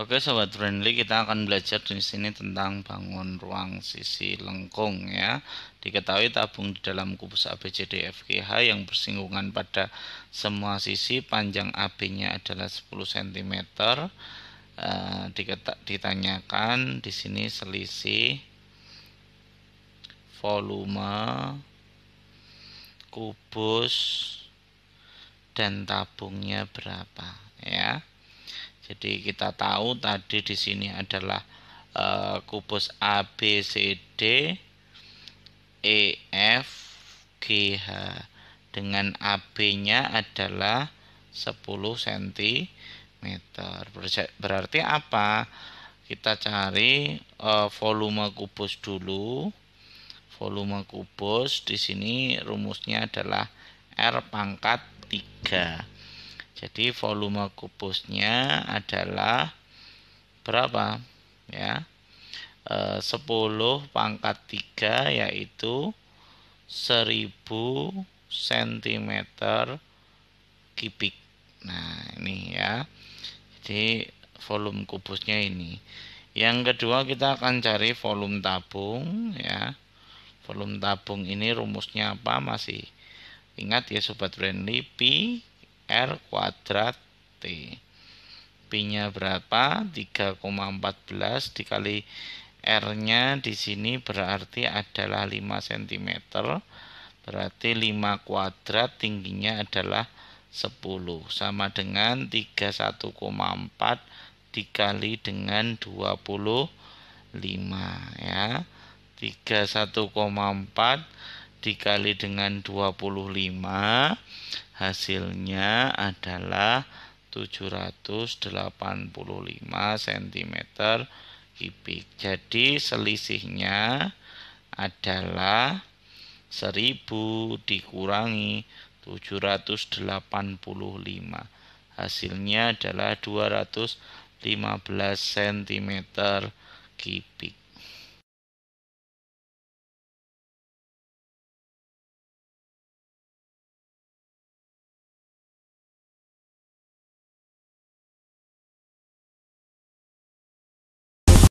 Oke sobat friendly kita akan belajar di sini tentang bangun ruang sisi lengkung ya. Diketahui tabung di dalam kubus ABCDFGH yang bersinggungan pada semua sisi panjang AB-nya adalah 10 cm. Uh, ditanyakan di sini selisih volume kubus dan tabungnya berapa ya. Jadi kita tahu tadi di sini adalah eh, e, kubus ABCD EFGH dengan AB-nya adalah 10 cm. Berarti apa? Kita cari e, volume kubus dulu. Volume kubus di sini rumusnya adalah R pangkat 3. Jadi volume kubusnya adalah berapa? Ya. E, 10 pangkat 3 yaitu 1000 cm kubik. Nah, ini ya. Jadi volume kubusnya ini. Yang kedua kita akan cari volume tabung ya. Volume tabung ini rumusnya apa masih ingat ya sobat friendly P R kuadrat T. P-nya berapa? 3,14 dikali R-nya di sini berarti adalah 5 cm. Berarti 5 kuadrat tingginya adalah 10. Sama dengan 31,4 dikali dengan 25 ya. 31,4 dikali dengan 25 hasilnya adalah 785 cm kubik. Jadi selisihnya adalah 1000 dikurangi 785 hasilnya adalah 215 cm kubik.